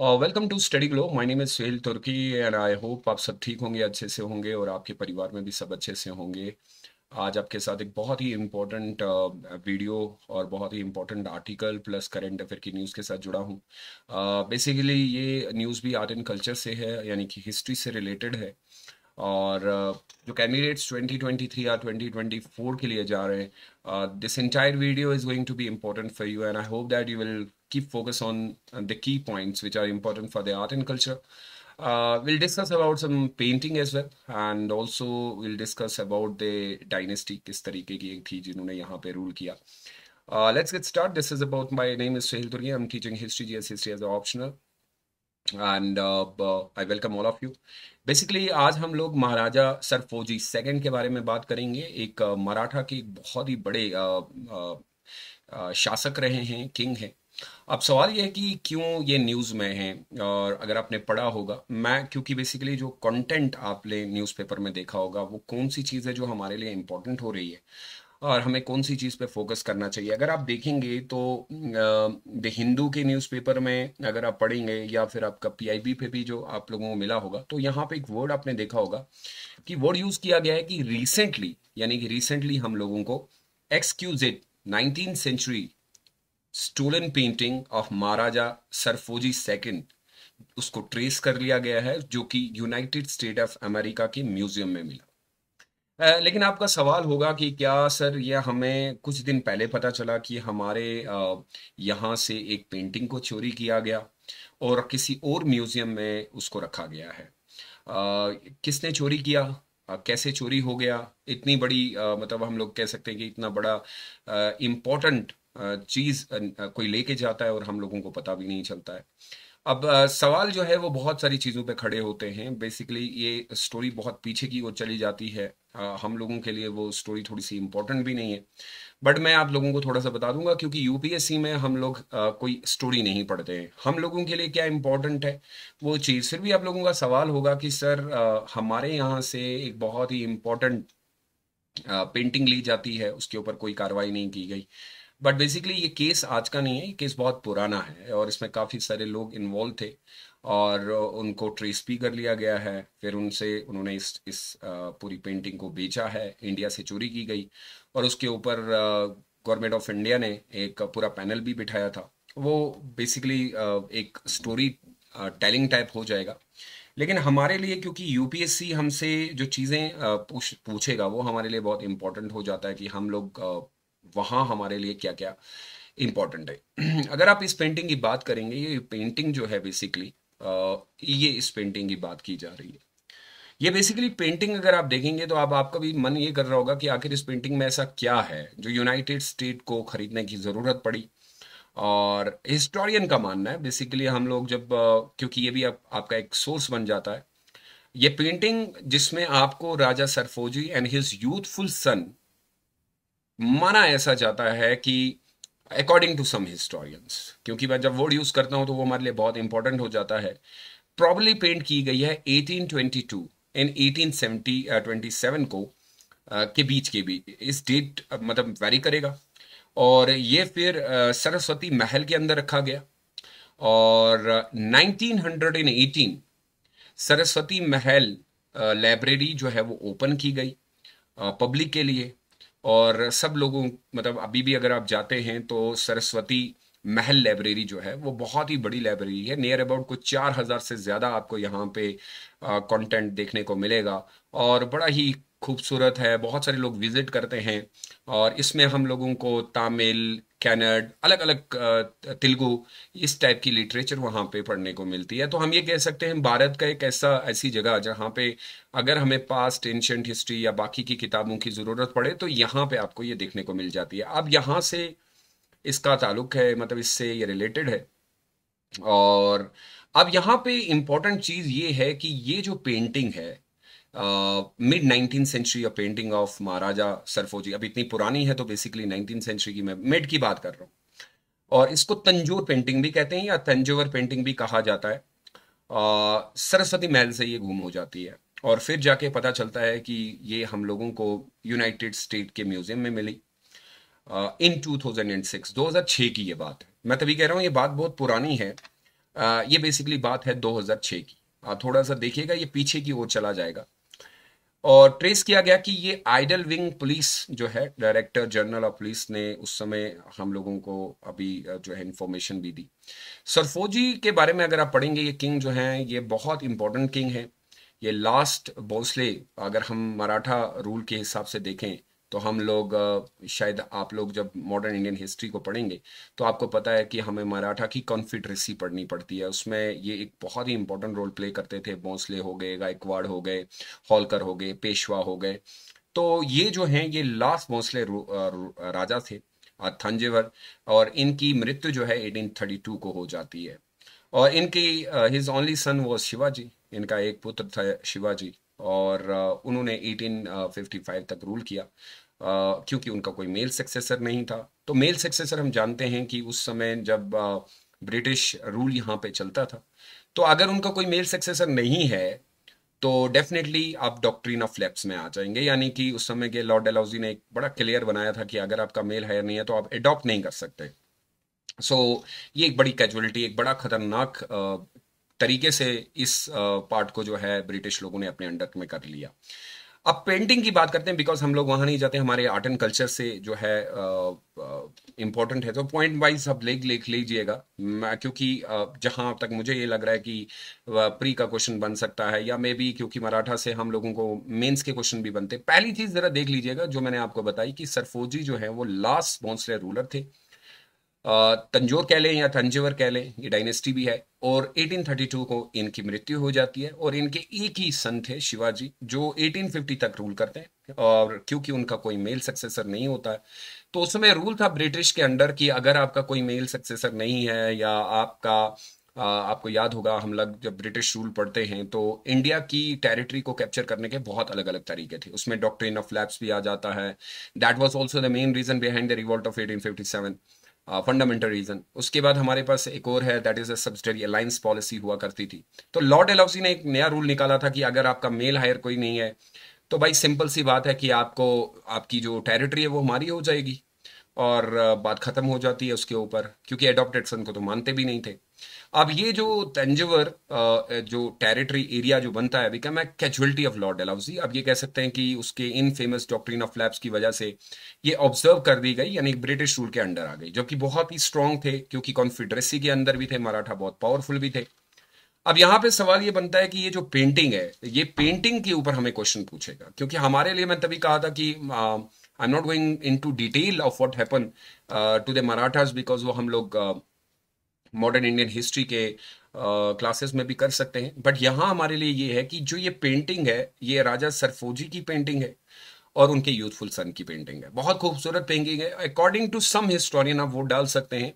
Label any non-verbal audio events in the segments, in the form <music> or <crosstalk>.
Welcome to study glow my name is Suhel Turki and I hope आप सब ठीक होंगे अच्छे से होंगे और आपके परिवार में भी सब अच्छे से होंगे आज आपके साथ एक बहुत ही इम्पोर्टेंट वीडियो uh, और बहुत ही important article plus current affair की न्यूज़ के साथ जुड़ा हूँ बेसिकली uh, ये न्यूज़ भी आर्ट एंड कल्चर से है यानी कि हिस्ट्री से रिलेटेड है और uh, जो कैंडिडेट्स 2023 या 2024 के लिए जा रहे हैं this entire video is going to be important for you and I hope that you will keep focus on the key points which are important for the art and culture. Uh, we'll discuss about some painting as well and also we'll discuss about the dynasty किस तरीके की एक थी जिन्होंने यहाँ पे rule किया. Uh, let's get started. This is about my name is Sahil Durgi. I'm teaching history GS history as an optional. uh, I welcome all of you. Basically, आज हम लोग महाराजा सरफोजी सेकंड के बारे में बात करेंगे एक uh, मराठा के बहुत ही बड़े uh, शासक रहे हैं किंग हैं अब सवाल यह है कि क्यों ये न्यूज़ में है और अगर आपने पढ़ा होगा मैं क्योंकि बेसिकली जो कंटेंट आपने न्यूज़पेपर में देखा होगा वो कौन सी चीज़ है जो हमारे लिए इम्पोर्टेंट हो रही है और हमें कौन सी चीज़ पे फोकस करना चाहिए अगर आप देखेंगे तो द हिंदू के न्यूज़पेपर में अगर आप पढ़ेंगे या फिर आपका पीआईबी पे भी जो आप लोगों को मिला होगा तो यहाँ पे एक वर्ड आपने देखा होगा कि वर्ड यूज़ किया गया है कि रिसेंटली यानी कि रिसेंटली हम लोगों को exquisite nineteen century stolen painting of Maharaja Serfoji second उसको ट्रेस कर लिया गया है जो कि यूनाइटेड स्टेट ऑफ अमेरिका के म्यूजियम में मिला लेकिन आपका सवाल होगा कि क्या सर यह हमें कुछ दिन पहले पता चला कि हमारे यहाँ से एक पेंटिंग को चोरी किया गया और किसी और म्यूजियम में उसको रखा गया है किसने चोरी किया कैसे चोरी हो गया इतनी बड़ी मतलब हम लोग कह सकते हैं कि इतना बड़ा इम्पोर्टेंट चीज़ कोई लेके जाता है और हम लोगों को पता भी नहीं चलता है अब सवाल जो है वो बहुत सारी चीज़ों पे खड़े होते हैं बेसिकली ये स्टोरी बहुत पीछे की ओर चली जाती है हम लोगों के लिए वो स्टोरी थोड़ी सी इम्पोर्टेंट भी नहीं है बट मैं आप लोगों को थोड़ा सा बता दूंगा क्योंकि यूपीएससी में हम लोग कोई स्टोरी नहीं पढ़ते हैं हम लोगों के लिए क्या इम्पोर्टेंट है वो चीज़ फिर भी आप लोगों का सवाल होगा कि सर हमारे यहाँ से एक बहुत ही इम्पोर्टेंट पेंटिंग ली जाती है उसके ऊपर कोई कार्रवाई नहीं की गई बट बेसिकली ये केस आज का नहीं है ये केस बहुत पुराना है और इसमें काफ़ी सारे लोग इन्वॉल्व थे और उनको ट्रेस भी कर लिया गया है फिर उनसे उन्होंने इस इस पूरी पेंटिंग को बेचा है इंडिया से चोरी की गई और उसके ऊपर गवर्नमेंट ऑफ इंडिया ने एक पूरा पैनल भी बिठाया था वो बेसिकली एक स्टोरी टेलिंग टाइप हो जाएगा लेकिन हमारे लिए क्योंकि यूपीएससी हमसे जो चीज़ें पूछ पूछेगा वो हमारे लिए बहुत इम्पोर्टेंट हो जाता है कि हम लोग वहाँ हमारे लिए क्या क्या इम्पॉर्टेंट है <clears throat> अगर आप इस पेंटिंग की बात करेंगे ये पेंटिंग जो है बेसिकली ये इस पेंटिंग की बात की जा रही है ये बेसिकली पेंटिंग अगर आप देखेंगे तो आप आपका भी मन ये कर रहा होगा कि आखिर इस पेंटिंग में ऐसा क्या है जो यूनाइटेड स्टेट को खरीदने की ज़रूरत पड़ी और हिस्टोरियन का मानना है बेसिकली हम लोग जब क्योंकि ये भी आप, आपका एक सोर्स बन जाता है ये पेंटिंग जिसमें आपको Raja Serfoji and his youthful son माना ऐसा जाता है कि अकॉर्डिंग टू सम हिस्टोरियंस क्योंकि मैं जब वर्ड यूज़ करता हूं तो वो हमारे लिए बहुत इंपॉर्टेंट हो जाता है प्रॉब्ली पेंट की गई है 1822 एंड ट्वेंटी सेवन को uh, के बीच के भी इस डेट uh, मतलब वेरी करेगा और ये फिर uh, सरस्वती महल के अंदर रखा गया और 1918 सरस्वती महल लाइब्रेरी जो है वो ओपन की गई पब्लिक के लिए और सब लोगों मतलब अभी भी अगर आप जाते हैं तो सरस्वती महल लाइब्रेरी जो है वो बहुत ही बड़ी लाइब्रेरी है नियर अबाउट कुछ चार हज़ार से ज़्यादा आपको यहाँ पे कंटेंट देखने को मिलेगा और बड़ा ही खूबसूरत है बहुत सारे लोग विज़िट करते हैं और इसमें हम लोगों को तमिल कैनड अलग अलग तेलुगु इस टाइप की लिटरेचर वहाँ पे पढ़ने को मिलती है तो हम ये कह सकते हैं भारत का एक ऐसा ऐसी जगह जहाँ पे अगर हमें पास्ट एंशंट हिस्ट्री या बाकी की किताबों की ज़रूरत पड़े तो यहाँ पे आपको ये देखने को मिल जाती है अब यहाँ से इसका ताल्लुक है मतलब इससे ये रिलेटेड है और अब यहाँ पे इम्पोर्टेंट चीज़ ये है कि ये जो पेंटिंग है mid nineteen century a painting of Maharaja Serfoji अब इतनी पुरानी है तो बेसिकली नाइनटीन सेंचुरी की मैं मिड की बात कर रहा हूँ और इसको तंजोर पेंटिंग भी कहते हैं या तंजोर पेंटिंग भी कहा जाता है आ, सरस्वती महल से ये घूम हो जाती है और फिर जाके पता चलता है कि ये हम लोगों को यूनाइटेड स्टेट के म्यूजियम में मिली इन 2006 2006 की ये बात है मैं तभी कह रहा हूँ ये बात बहुत पुरानी है आ, ये बेसिकली बात है 2006 की आप थोड़ा सा देखिएगा ये पीछे की ओर चला जाएगा और ट्रेस किया गया कि ये आइडल विंग पुलिस जो है डायरेक्टर जनरल ऑफ पुलिस ने उस समय हम लोगों को अभी जो है इन्फॉर्मेशन भी दी सरफोजी के बारे में अगर आप पढ़ेंगे ये किंग जो हैं ये बहुत इंपॉर्टेंट किंग है ये लास्ट भोसले अगर हम मराठा रूल के हिसाब से देखें तो हम लोग शायद आप लोग जब मॉडर्न इंडियन हिस्ट्री को पढ़ेंगे तो आपको पता है कि हमें मराठा की कॉन्फिडरेसी पढ़नी पड़ती है उसमें ये एक बहुत ही इंपॉर्टेंट रोल प्ले करते थे भोंसले हो गए गायकवाड़ हो गए होलकर हो गए पेशवा हो गए तो ये जो हैं ये लास्ट भोंसले राजा थे थंजेवर और इनकी मृत्यु जो है एटीन को हो जाती है और इनकी हिज ओनली सन वो शिवाजी इनका एक पुत्र था शिवाजी और उन्होंने 1855 तक रूल किया क्योंकि उनका कोई मेल सक्सेसर नहीं था तो मेल सक्सेसर हम जानते हैं कि उस समय जब ब्रिटिश रूल यहाँ पे चलता था तो अगर उनका कोई मेल सक्सेसर नहीं है तो डेफिनेटली आप डॉक्ट्रीन ऑफ फ्लैप्स में आ जाएंगे यानी कि उस समय के लॉर्ड डेलाउजी ने एक बड़ा क्लियर बनाया था कि अगर आपका मेल हायर नहीं है तो आप एडॉप्ट नहीं कर सकते सो so, ये एक बड़ी कैजुअलिटी एक बड़ा खतरनाक तरीके से इस पार्ट को जो है ब्रिटिश लोगों ने अपने अंडर में कर लिया अब पेंटिंग की बात करते हैं बिकॉज हम लोग वहाँ नहीं जाते हमारे आर्ट एंड कल्चर से जो है इम्पोर्टेंट है तो पॉइंट वाइज आप लेख लेख लीजिएगा क्योंकि जहाँ तक मुझे ये लग रहा है कि प्री का क्वेश्चन बन सकता है या मे बी क्योंकि मराठा से हम लोगों को मेंस के क्वेश्चन भी बनते पहली चीज़ ज़रा देख लीजिएगा जो मैंने आपको बताई कि सरफोजी जो है वो लास्ट बॉन्सले रूलर थे तंजोर कह लें या तंजवर कह लें ये डायनेस्टी भी है और 1832 को इनकी मृत्यु हो जाती है और इनके एक ही सन थे शिवाजी जो 1850 तक रूल करते हैं और क्योंकि उनका कोई मेल सक्सेसर नहीं होता है तो उस समय रूल था ब्रिटिश के अंडर कि अगर आपका कोई मेल सक्सेसर नहीं है या आपका आपको याद होगा हम लोग जब ब्रिटिश रूल पढ़ते हैं तो इंडिया की टेरिटरी को कैप्चर करने के बहुत अलग अलग तरीके थे उसमें डॉक्ट्रिन ऑफ लैब्स भी आ जाता है that was also the main reason behind the revolt of 1857 fundamental reason उसके बाद हमारे पास एक और है that is subsidiary subsidiary alliance policy हुआ करती थी तो लॉर्ड डेलॉसी ने एक नया रूल निकाला था कि अगर आपका मेल हायर कोई नहीं है तो भाई सिंपल सी बात है कि आपको आपकी जो टेरिटरी है वो हमारी हो जाएगी और बात खत्म हो जाती है उसके ऊपर क्योंकि एडोप्टेड सन को तो मानते भी नहीं थे अब ये जो तंजवर जो टेरिटरी एरिया जो बनता है बिकम है कैजुअलिटी ऑफ लॉर्ड डेलाउजी अब ये कह सकते हैं कि उसके infamous doctrine of lapse की वजह से ये ऑब्जर्व कर दी गई यानी ब्रिटिश रूल के अंडर आ गई जबकि बहुत ही स्ट्रांग थे क्योंकि कॉन्फिडरेसी के अंदर भी थे मराठा बहुत पावरफुल भी थे अब यहाँ पे सवाल ये बनता है कि ये जो पेंटिंग है ये पेंटिंग के ऊपर हमें क्वेश्चन पूछेगा क्योंकि हमारे लिए मैं तभी कहा था कि I am not going into detail of what happen to the Marathas because वो हम लोग uh, मॉडर्न इंडियन हिस्ट्री के क्लासेस में भी कर सकते हैं बट यहाँ हमारे लिए ये है कि जो ये पेंटिंग है ये राजा सरफोजी की पेंटिंग है और उनके यूथफुल सन की पेंटिंग है बहुत खूबसूरत पेंटिंग है अकॉर्डिंग टू सम हिस्टोरियन आप वो डाल सकते हैं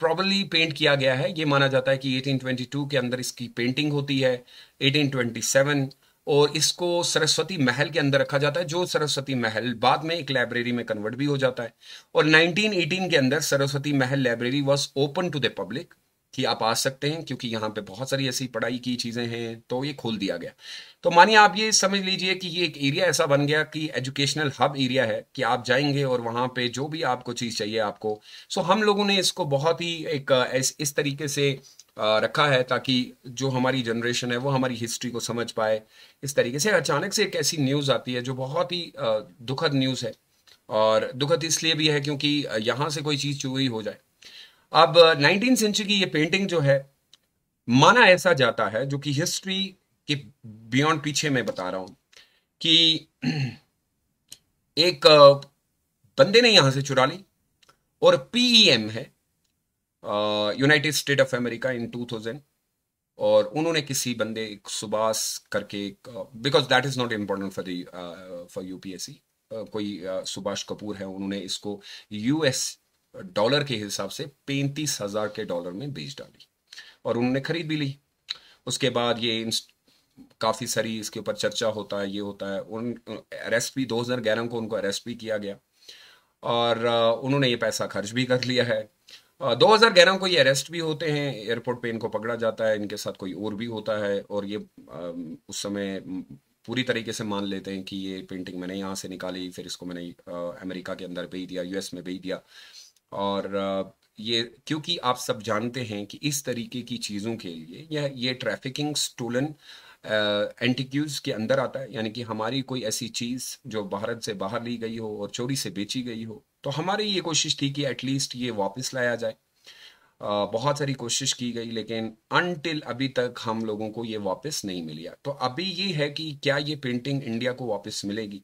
प्रॉबली पेंट किया गया है ये माना जाता है कि 1822 के अंदर इसकी पेंटिंग होती है 1827 और इसको सरस्वती महल के अंदर रखा जाता है जो सरस्वती महल बाद में एक लाइब्रेरी में कन्वर्ट भी हो जाता है और 1918 के अंदर Saraswati Mahal library was open to the public कि आप आ सकते हैं क्योंकि यहाँ पे बहुत सारी ऐसी पढ़ाई की चीज़ें हैं तो ये खोल दिया गया तो मानिए आप ये समझ लीजिए कि ये एक एरिया ऐसा बन गया कि एजुकेशनल हब एरिया है कि आप जाएंगे और वहां पे जो भी आपको चीज़ चाहिए आपको सो हम लोगों ने इसको बहुत ही एक इस, इस तरीके से रखा है ताकि जो हमारी जनरेशन है वो हमारी हिस्ट्री को समझ पाए इस तरीके से अचानक से एक ऐसी न्यूज़ आती है जो बहुत ही दुखद न्यूज़ है और दुखद इसलिए भी है क्योंकि यहाँ से कोई चीज़ चोरी हो जाए अब नाइनटीन सेंचुरी की ये पेंटिंग जो है माना ऐसा जाता है जो कि हिस्ट्री के बियॉन्ड पीछे मैं बता रहा हूँ कि एक बंदे ने यहाँ से चुरा ली और पीईएम e है United State of America in 2000 और उन्होंने किसी बंदे एक सुबास करके because that is not important for the for UPSC कोई uh, सुभाष कपूर है उन्होंने इसको यूएस डॉलर के हिसाब से पैंतीस हज़ार के डॉलर में बेच डाली और उन्होंने खरीद भी ली उसके बाद ये काफ़ी सारी इसके ऊपर चर्चा होता है ये होता है उन अरेस्ट uh, भी ग्यारह को उनको अरेस्ट भी किया गया और uh, उन्होंने ये पैसा खर्च भी कर लिया है हाँ, दो हज़ार ग्यारह को ये अरेस्ट भी होते हैं एयरपोर्ट पे इनको पकड़ा जाता है इनके साथ कोई और भी होता है और ये उस समय पूरी तरीके से मान लेते हैं कि ये पेंटिंग मैंने यहाँ से निकाली फिर इसको मैंने अमेरिका के अंदर भेज दिया यूएस में भेज दिया और ये क्योंकि आप सब जानते हैं कि इस तरीके की चीज़ों के लिए यह ये ट्रैफिकिंग स्टोलन एंटीक्यूज के अंदर आता है यानी कि हमारी कोई ऐसी चीज़ जो भारत से बाहर ली गई हो और चोरी से बेची गई हो तो हमारी ये कोशिश थी कि एटलीस्ट ये वापस लाया जाए आ, बहुत सारी कोशिश की गई लेकिन अनटिल अभी तक हम लोगों को ये वापस नहीं मिली तो अभी ये है कि क्या ये पेंटिंग इंडिया को वापस मिलेगी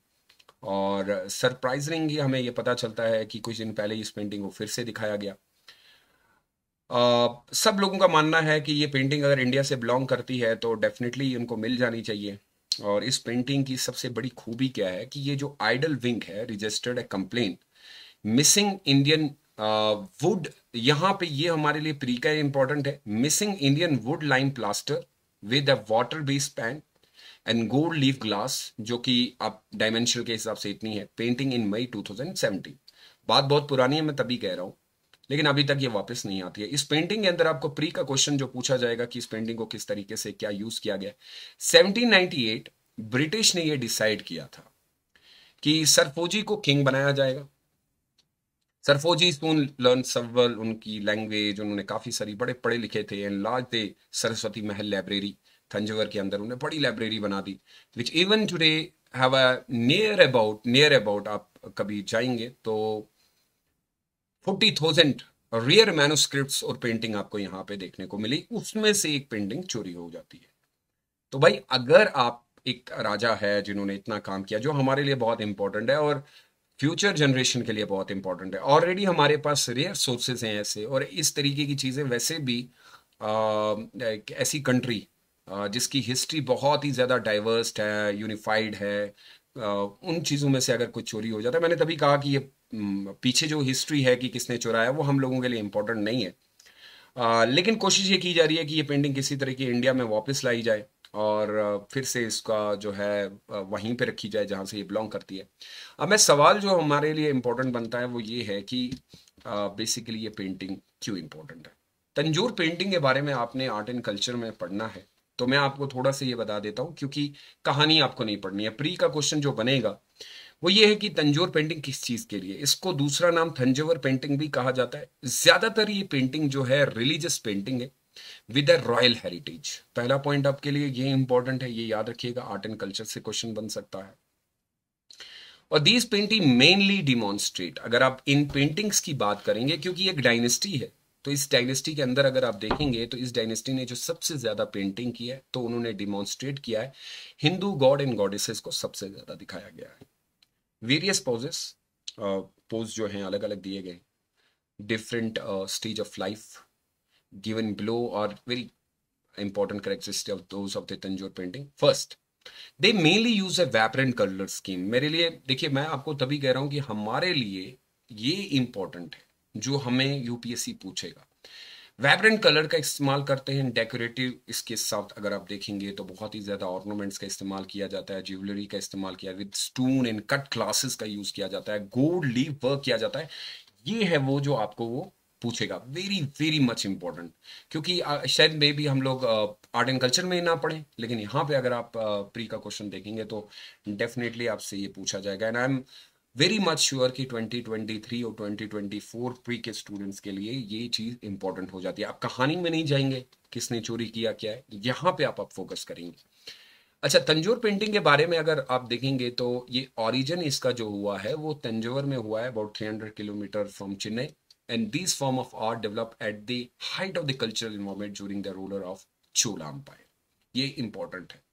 और सरप्राइजिंग ही हमें ये पता चलता है कि कुछ दिन पहले इस पेंटिंग को फिर से दिखाया गया सब लोगों का मानना है कि ये पेंटिंग अगर इंडिया से बिलोंग करती है तो डेफिनेटली उनको मिल जानी चाहिए और इस पेंटिंग की सबसे बड़ी खूबी क्या है कि ये जो आइडल विंग है registered a complaint missing Indian wood यहाँ पे ये हमारे लिए प्रीका इंपॉर्टेंट है missing Indian wood line plaster with a water based pan and gold leaf glass जो कि आप डायमेंशन के हिसाब से इतनी है पेंटिंग इन मई 2017 बात बहुत पुरानी है मैं तभी कह रहा हूँ लेकिन अभी तक ये वापस नहीं आती है इस पेंटिंग के अंदर आपको प्री का क्वेश्चन जो पूछा जाएगा कि इस पेंटिंग को किस तरीके से क्या यूज किया गया 1798 ब्रिटिश ने ये डिसाइड किया था कि सरफोजी को किंग बनाया जाएगा सरफोजी सून लर्न सवल उनकी लैंग्वेज उन्होंने काफ़ी सारी बड़े पढ़े लिखे थे and large they Saraswati Mahal library थंजवर के अंदर उन्हें बड़ी लाइब्रेरी बना दी which even today have a near about near about आप कभी जाएंगे तो फोर्टी थाउजेंड रेयर मैनोस्क्रिप्ट और पेंटिंग आपको यहाँ पे देखने को मिली उसमें से एक पेंटिंग चोरी हो जाती है तो भाई अगर आप एक राजा है जिन्होंने इतना काम किया जो हमारे लिए बहुत इंपॉर्टेंट है और फ्यूचर जनरेशन के लिए बहुत इंपॉर्टेंट है ऑलरेडी हमारे पास रेयर सोर्सेज हैं ऐसे और इस तरीके की चीज़ें वैसे भी आ, ऐसी कंट्री जिसकी हिस्ट्री बहुत ही ज़्यादा डाइवर्स है यूनिफाइड है उन चीज़ों में से अगर कुछ चोरी हो जाता है मैंने तभी कहा कि ये पीछे जो हिस्ट्री है कि किसने चुराया वो हम लोगों के लिए इम्पोर्टेंट नहीं है आ, लेकिन कोशिश ये की जा रही है कि ये पेंटिंग किसी तरह की इंडिया में वापस लाई जाए और फिर से इसका जो है वहीं पे रखी जाए जहाँ से ये बिलोंग करती है अब मैं सवाल जो हमारे लिए इम्पोर्टेंट बनता है वो ये है कि बेसिकली ये पेंटिंग क्यों इम्पोर्टेंट है तंजूर पेंटिंग के बारे में आपने आर्ट एंड कल्चर में पढ़ना है तो मैं आपको थोड़ा सा ये बता देता हूँ क्योंकि कहानी आपको नहीं पढ़नी है प्री का क्वेश्चन जो बनेगा वो ये है कि तंजोर पेंटिंग किस चीज़ के लिए इसको दूसरा नाम थंजोवर पेंटिंग भी कहा जाता है ज़्यादातर ये पेंटिंग जो है रिलीजियस पेंटिंग है विद अ रॉयल हेरिटेज पहला पॉइंट आपके लिए ये इंपॉर्टेंट है ये याद रखिएगा आर्ट एंड कल्चर से क्वेश्चन बन सकता है और दीज पेंटिंग मेनली डिमॉन्स्ट्रेट अगर आप इन पेंटिंग्स की बात करेंगे क्योंकि एक डायनेस्टी है तो इस डायनेस्टी के अंदर अगर आप देखेंगे तो इस डायनेस्टी ने जो सबसे ज्यादा पेंटिंग की है तो उन्होंने डिमॉन्स्ट्रेट किया है हिंदू गॉड एंड गॉडेसेस को सबसे ज्यादा दिखाया गया है वेरियस पोजेस पोज जो हैं अलग अलग दिए गए different stage of life given below और very important characteristic of those of the Tanjore painting first they mainly use a vibrant colour scheme मेरे लिए देखिए मैं आपको तभी कह रहा हूं कि हमारे लिए ये इंपॉर्टेंट है जो हमें यूपीएससी पूछेगा वाइब्रेंट कलर का इस्तेमाल करते हैं डेकोरेटिव इसके साथ अगर आप देखेंगे तो बहुत ही ज़्यादा ऑर्नामेंट्स का इस्तेमाल किया जाता है ज्वेलरी का इस्तेमाल किया with stone and cut glasses का यूज़ किया जाता है गोल्ड लीव वर्क किया जाता है ये है वो जो आपको वो पूछेगा वेरी वेरी मच इम्पोर्टेंट क्योंकि शायद मे भी हम लोग आर्ट एंड कल्चर में ही ना पढ़ें लेकिन यहाँ पे अगर आप प्री का क्वेश्चन देखेंगे तो डेफिनेटली आपसे ये पूछा जाएगा and I am very much sure कि 2023 और 2024 प्री के स्टूडेंट्स के लिए ये चीज़ इंपॉर्टेंट हो जाती है आप कहानी में नहीं जाएंगे किसने चोरी किया क्या है यहाँ पे आप अब फोकस करेंगे अच्छा तंजोर पेंटिंग के बारे में अगर आप देखेंगे तो ये ऑरिजन इसका जो हुआ है वो तंजोर में हुआ है about 300 kilometre from Chennai and this form of art develop at the height of the cultural environment during the ruler of Chola empire ये इंपॉर्टेंट है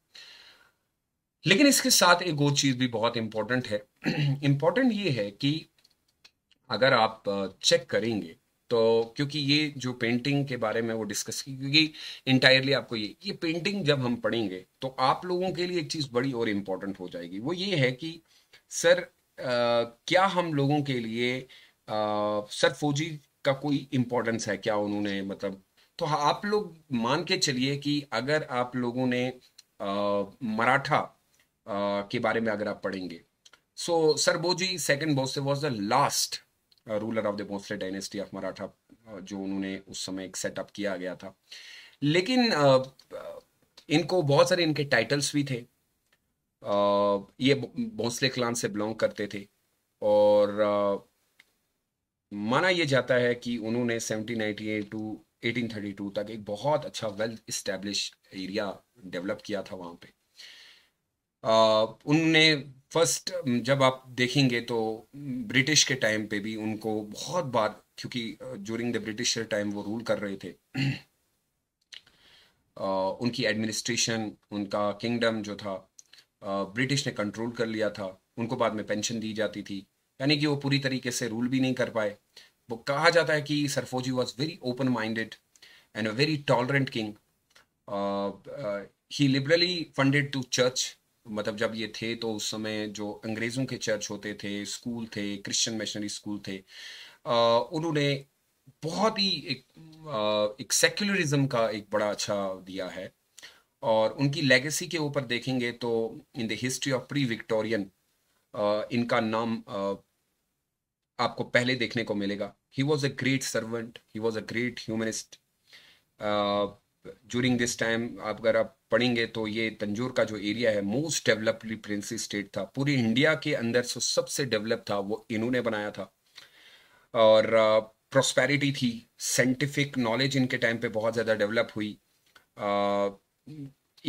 लेकिन इसके साथ एक और चीज़ भी बहुत इम्पोर्टेंट है इम्पोर्टेंट <clears throat> ये है कि अगर आप चेक करेंगे तो क्योंकि ये जो पेंटिंग के बारे में वो डिस्कस की क्योंकि इंटायरली आपको ये ये पेंटिंग जब हम पढ़ेंगे तो आप लोगों के लिए एक चीज़ बड़ी और इम्पोर्टेंट हो जाएगी वो ये है कि सर आ, क्या हम लोगों के लिए आ, सर फौजी का कोई इम्पोर्टेंस है क्या उन्होंने मतलब तो आप लोग मान के चलिए कि अगर आप लोगों ने मराठा के बारे में अगर आप पढ़ेंगे सो सर बोजी सेकेंड बोस was the last ruler of the Bhonsle dynasty of Maratha जो उन्होंने उस समय एक सेटअप किया गया था लेकिन uh, इनको बहुत सारे इनके टाइटल्स भी थे uh, ये भोसले क्लान से बिलोंग करते थे और uh, माना यह जाता है कि उन्होंने 1798 टू 1832 तक एक बहुत अच्छा वेल स्टैब्लिश एरिया डेवलप किया था वहाँ पे उनने फर्स्ट जब आप देखेंगे तो ब्रिटिश के टाइम पे भी उनको बहुत बार क्योंकि ज्यूरिंग द ब्रिटिश टाइम वो रूल कर रहे थे उनकी एडमिनिस्ट्रेशन उनका किंगडम जो था ब्रिटिश ने कंट्रोल कर लिया था उनको बाद में पेंशन दी जाती थी यानी कि वो पूरी तरीके से रूल भी नहीं कर पाए वो कहा जाता है कि Serfoji was very open minded and a very tolerant king he liberally funded to church मतलब जब ये थे तो उस समय जो अंग्रेज़ों के चर्च होते थे स्कूल थे क्रिश्चियन मिशनरी स्कूल थे उन्होंने बहुत ही एक एक सेक्युलरिज्म का एक बड़ा अच्छा दिया है और उनकी लेगेसी के ऊपर देखेंगे तो in the history of pre Victorian इनका नाम आपको पहले देखने को मिलेगा he was a great servant he was a great humanist during this time आप अगर आप पढ़ेंगे तो ये तंजूर का जो एरिया है मोस्ट डेवलप्ड प्रिंसी स्टेट था पूरी इंडिया के अंदर से सबसे डेवलप था वो इन्होंने बनाया था और प्रॉस्पेरिटी थी साइंटिफिक नॉलेज इनके टाइम पे बहुत ज़्यादा डेवलप हुई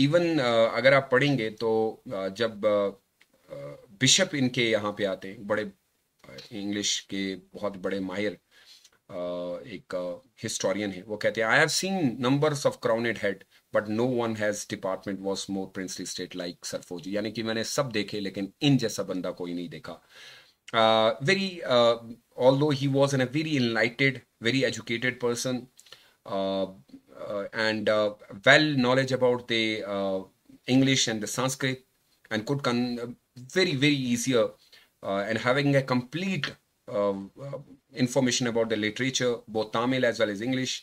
इवन अगर आप पढ़ेंगे तो जब बिशप इनके यहाँ पे आते हैं बड़े इंग्लिश के बहुत बड़े माहिर Uh, एक हिस्टोरियन uh, है वो कहते हैं I have seen numbers of crowned head but no one has department was more princely state like Serfoji यानी कि मैंने सब देखे लेकिन इन जैसा बंदा कोई नहीं देखा very although he was an a very enlightened very educated person and well knowledge about the English and the Sanskrit and could कन very very easier and having a complete information about the literature वो Tamil as well as English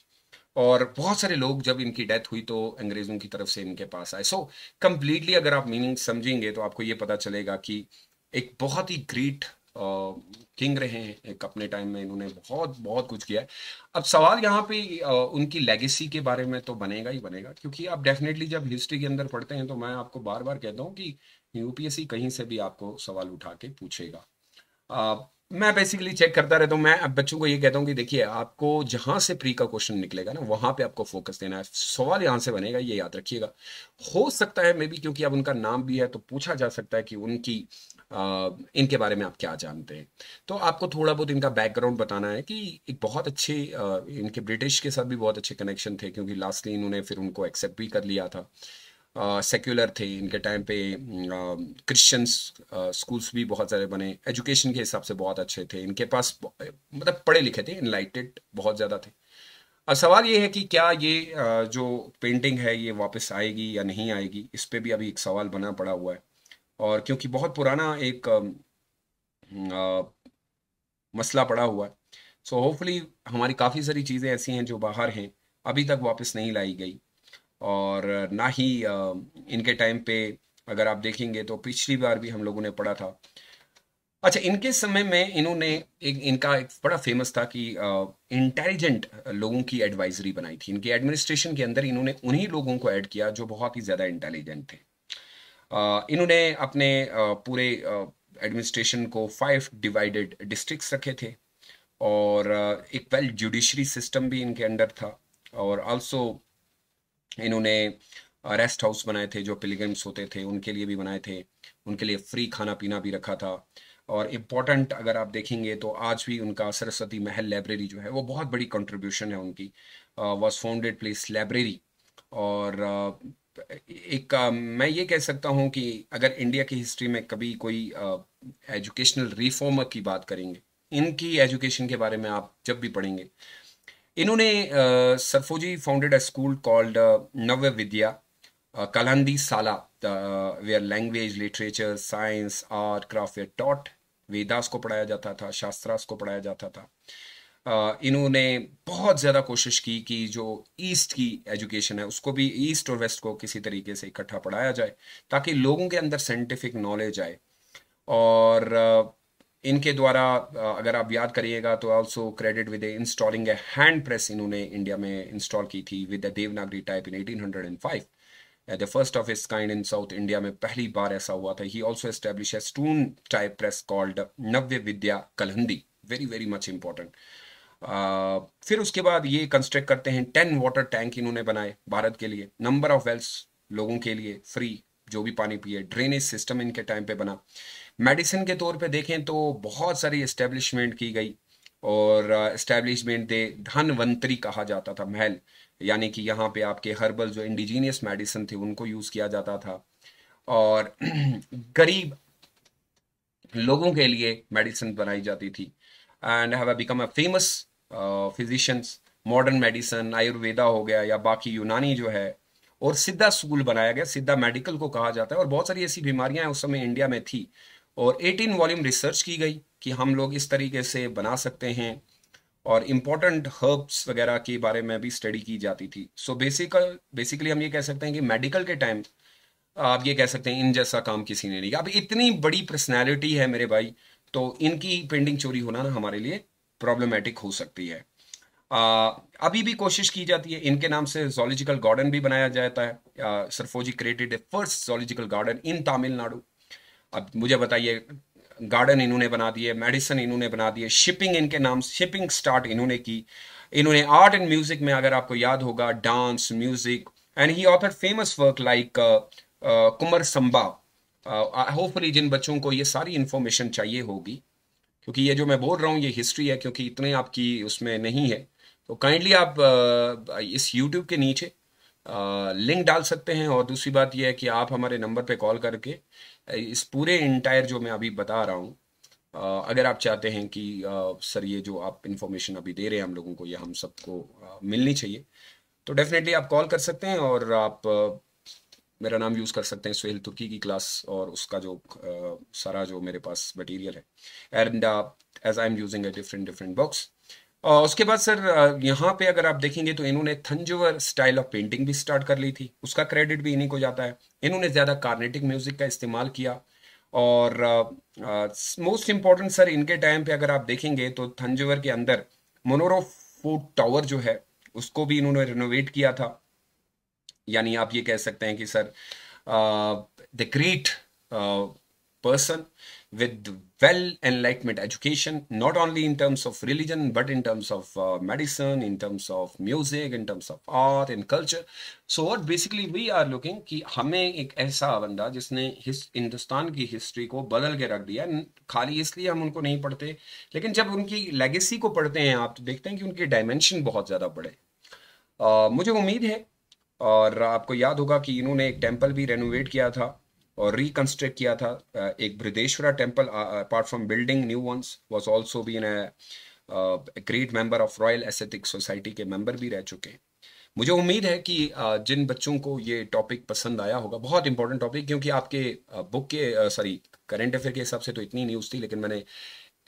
और बहुत सारे लोग जब इनकी death हुई तो अंग्रेज़ों की तरफ से इनके पास आए सो so, कम्प्लीटली अगर आप मीनिंग समझेंगे तो आपको ये पता चलेगा कि एक बहुत ही ग्रेट किंग रहे हैं एक अपने टाइम में इन्होंने बहुत बहुत कुछ किया है अब सवाल यहाँ पे आ, उनकी लेगेसी के बारे में तो बनेगा ही बनेगा क्योंकि आप डेफिनेटली जब हिस्ट्री के अंदर पढ़ते हैं तो मैं आपको बार बार कहता हूँ कि यूपीएससी कहीं से भी आपको सवाल उठा के पूछेगा आ, मैं बेसिकली चेक करता रहता हूँ मैं अब बच्चों को ये कहता हूँ कि देखिए आपको जहाँ से प्री का क्वेश्चन निकलेगा ना वहाँ पे आपको फोकस देना है सवाल यहाँ से बनेगा ये याद रखिएगा हो सकता है मे बी क्योंकि अब उनका नाम भी है तो पूछा जा सकता है कि उनकी आ, इनके बारे में आप क्या जानते हैं तो आपको थोड़ा बहुत इनका बैकग्राउंड बताना है कि एक बहुत अच्छे इनके ब्रिटिश के साथ भी बहुत अच्छे कनेक्शन थे क्योंकि लास्टली इन्होंने फिर उनको एक्सेप्ट भी कर लिया था सेक्युलर थे इनके टाइम पे क्रिश्चियंस स्कूल्स भी बहुत सारे बने एजुकेशन के हिसाब से बहुत अच्छे थे इनके पास मतलब पढ़े लिखे थे इनलाइटेड बहुत ज़्यादा थे अब सवाल ये है कि क्या ये जो पेंटिंग है ये वापस आएगी या नहीं आएगी इस पर भी अभी एक सवाल बना पड़ा हुआ है और क्योंकि बहुत पुराना एक मसला पड़ा हुआ है सो होपफुली हमारी काफ़ी सारी चीज़ें ऐसी हैं जो बाहर हैं अभी तक वापस नहीं लाई गई और ना ही इनके टाइम पे अगर आप देखेंगे तो पिछली बार भी हम लोगों ने पढ़ा था अच्छा इनके समय में इन्होंने एक इनका एक बड़ा फेमस था कि इंटेलिजेंट लोगों की एडवाइजरी बनाई थी इनके एडमिनिस्ट्रेशन के अंदर इन्होंने उन्हीं लोगों को ऐड किया जो बहुत ही ज़्यादा इंटेलिजेंट थे इन्होंने अपने पूरे एडमिनिस्ट्रेशन को फाइव डिवाइडेड डिस्ट्रिक्ट रखे थे और एक वेल जुडिशरी सिस्टम भी इनके अंडर था और ऑल्सो इन्होंने रेस्ट हाउस बनाए थे जो पिलग्रिम्स होते थे उनके लिए भी बनाए थे उनके लिए फ्री खाना पीना भी रखा था और इम्पॉर्टेंट अगर आप देखेंगे तो आज भी उनका सरस्वती महल लाइब्रेरी जो है वो बहुत बड़ी कंट्रीब्यूशन है उनकी वॉज फाउंडेड प्लेस लाइब्रेरी और uh, एक uh, मैं ये कह सकता हूँ कि अगर इंडिया की हिस्ट्री में कभी कोई एजुकेशनल uh, रिफॉर्मर की बात करेंगे इनकी एजुकेशन के बारे में आप जब भी पढ़ेंगे इन्होंने Serfoji founded a school called Navya Vidya Kalandi Shala the, where language, literature, science, art, craft were Vedas को पढ़ाया जाता था शास्त्रास को पढ़ाया जाता था इन्होंने बहुत ज़्यादा कोशिश की कि जो ईस्ट की एजुकेशन है उसको भी ईस्ट और वेस्ट को किसी तरीके से इकट्ठा पढ़ाया जाए ताकि लोगों के अंदर साइंटिफिक नॉलेज आए और इनके द्वारा अगर आप याद करिएगा तो also credit with installing a hand press इन्होंने इंडिया में इंस्टॉल की थी with Devanagari type in 1805 the first of its kind in south India में पहली बार ऐसा हुआ था he also establish stone type press called Navya Vidya Kalanidhi very very much important फिर उसके बाद ये कंस्ट्रक्ट करते हैं टेन वाटर टैंक इन्होंने बनाए भारत के लिए नंबर ऑफ वेल्स लोगों के लिए फ्री जो भी पानी पिए ड्रेनेज सिस्टम इनके टाइम पे बना मेडिसिन के तौर पे देखें तो बहुत सारी इस्टेब्लिशमेंट की गई और इस्टेब्लिशमेंट uh, दे धनवंतरी कहा जाता था महल यानी कि यहाँ पे आपके हर्बल जो इंडिजीनियस मेडिसिन थे उनको यूज़ किया जाता था और <clears throat> गरीब लोगों के लिए मेडिसिन बनाई जाती थी and have become a famous physicians modern medicine Ayurveda हो गया या बाकी यूनानी जो है और सिद्धा स्कूल बनाया गया सिद्धा मेडिकल को कहा जाता है और बहुत सारी ऐसी बीमारियां उस समय इंडिया में थी और 18 वॉल्यूम रिसर्च की गई कि हम लोग इस तरीके से बना सकते हैं और इम्पॉर्टेंट हर्ब्स वगैरह के बारे में भी स्टडी की जाती थी सो बेसिकल बेसिकली हम ये कह सकते हैं कि मेडिकल के टाइम आप ये कह सकते हैं इन जैसा काम किसी ने नहीं किया अब इतनी बड़ी पर्सनैलिटी है मेरे भाई तो इनकी पेंडिंग चोरी होना ना हमारे लिए प्रॉब्लमेटिक हो सकती है अभी भी कोशिश की जाती है इनके नाम से जोलॉजिकल गार्डन भी बनाया जाता है Serfoji created a first zoological garden in Tamil Nadu अब मुझे बताइए गार्डन इन्होंने बना दिए मेडिसन इन्होंने बना दिए शिपिंग इनके नाम शिपिंग स्टार्ट इन्होंने की इन्होंने आर्ट एंड म्यूजिक में अगर आपको याद होगा dance music and he author famous work like Kumara Sambhava hopefully जिन बच्चों को ये सारी इन्फॉर्मेशन चाहिए होगी क्योंकि ये जो मैं बोल रहा हूँ ये हिस्ट्री है क्योंकि इतने आपकी उसमें नहीं है तो काइंडली आप इस यूट्यूब के नीचे लिंक डाल सकते हैं और दूसरी बात यह है कि आप हमारे नंबर पर कॉल करके इस पूरे इंटायर जो मैं अभी बता रहा हूँ अगर आप चाहते हैं कि सर ये जो आप इन्फॉर्मेशन अभी दे रहे हैं हम लोगों को या हम सबको मिलनी चाहिए तो डेफिनेटली आप कॉल कर सकते हैं और आप मेरा नाम यूज़ कर सकते हैं सुहेल तुर्की की क्लास और उसका जो सारा जो मेरे पास मटेरियल है and as I am using a different different box उसके बाद सर यहाँ पे अगर आप देखेंगे तो इन्होंने थंजोवर स्टाइल ऑफ पेंटिंग भी स्टार्ट कर ली थी उसका क्रेडिट भी इन्हीं को जाता है इन्होंने ज़्यादा कार्नेटिक म्यूज़िक का इस्तेमाल किया और मोस्ट इम्पॉर्टेंट सर इनके टाइम पे अगर आप देखेंगे तो थंजोवर के अंदर मोनोरो फोर्ट टावर जो है उसको भी इन्होंने रिनोवेट किया था यानी आप ये कह सकते हैं कि sir the great person with well enlightenment education, not only in terms of religion, but in terms of uh, medicine, in terms of music, in terms of art and culture. So what basically we are looking कि हमें एक ऐसा बंदा जिसने हिंदुस्तान की history को बदल के रख दिया खाली इसलिए हम उनको नहीं पढ़ते लेकिन जब उनकी लेगेसी को पढ़ते हैं आप तो देखते हैं कि उनके डायमेंशन बहुत ज़्यादा बड़े uh, mujhe ummeed hai और आपको याद होगा कि इन्होंने एक टेंपल भी रेनोवेट किया था और रिकंस्ट्रक्ट किया था एक Brihadeeswara temple apart from building new ones was also been great member of royal asiatic society के मेंबर भी रह चुके हैं मुझे उम्मीद है कि जिन बच्चों को ये टॉपिक पसंद आया होगा बहुत इंपॉर्टेंट टॉपिक क्योंकि आपके बुक के सॉरी करेंट अफेयर के हिसाब से तो इतनी न्यूज़ थी लेकिन मैंने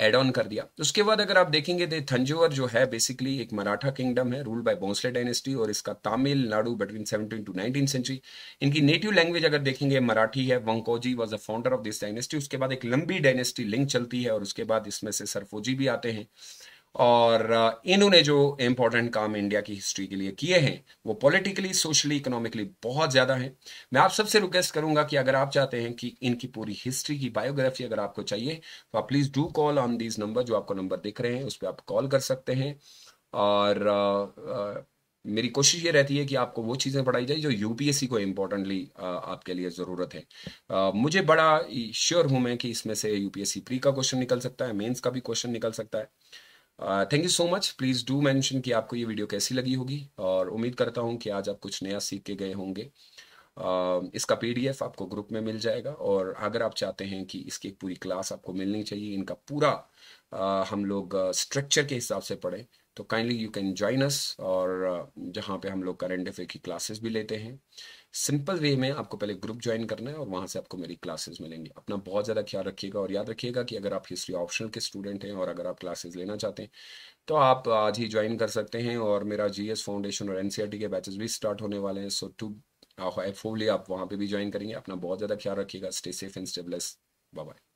एड ऑन कर दिया उसके बाद अगर आप देखेंगे तो थंजोर जो है बेसिकली एक मराठा किंगडम है रूल बाय बोंसले डायनेस्टी और इसका Tamil Nadu between seventeen to nineteen century इनकी नेटिव लैंग्वेज अगर देखेंगे मराठी है Venkoji was a founder of this dynasty उसके बाद एक लंबी डायनेस्टी लिंक चलती है और उसके बाद इसमें से सरफोजी भी आते हैं और इन्होंने जो इम्पोर्टेंट काम इंडिया की हिस्ट्री के लिए किए हैं वो पॉलिटिकली सोशली इकोनॉमिकली बहुत ज़्यादा हैं मैं आप सबसे रिक्वेस्ट करूंगा कि अगर आप चाहते हैं कि इनकी पूरी हिस्ट्री की बायोग्राफी अगर आपको चाहिए तो आप please do call on these number जो आपको नंबर दिख रहे हैं उस पर आप कॉल कर सकते हैं और आ, आ, मेरी कोशिश ये रहती है कि आपको वो चीज़ें पढ़ाई जाए जो यूपीएससी को इम्पोर्टेंटली आपके लिए ज़रूरत है आ, मुझे बड़ा श्योर हूँ मैं कि इसमें से यूपीएससी प्री का क्वेश्चन निकल सकता है मेंस का भी क्वेश्चन निकल सकता है thank you so much please do mention कि आपको ये वीडियो कैसी लगी होगी और उम्मीद करता हूँ कि आज आप कुछ नया सीख के गए होंगे uh, इसका पीडीएफ आपको ग्रुप में मिल जाएगा और अगर आप चाहते हैं कि इसकी एक पूरी क्लास आपको मिलनी चाहिए इनका पूरा uh, हम लोग स्ट्रक्चर uh, के हिसाब से पढ़ें तो kindly you can join us और uh, जहाँ पे हम लोग करंट अफेयर की क्लासेस भी लेते हैं सिंपल वे में आपको पहले ग्रुप ज्वाइन करना है और वहाँ से आपको मेरी क्लासेस मिलेंगी अपना बहुत ज़्यादा ख्याल रखिएगा और याद रखिएगा कि अगर आप हिस्ट्री ऑप्शनल के स्टूडेंट हैं और अगर आप क्लासेस लेना चाहते हैं तो आप आज ही ज्वाइन कर सकते हैं और मेरा जी फाउंडेशन और एनसीईआरटी e के बैचेस भी स्टार्ट होने वाले हैं सो टू होपफुली आप वहाँ पर भी ज्वाइन करेंगे अपना बहुत ज़्यादा ख्याल रखिएगा stay safe and stay blessed bye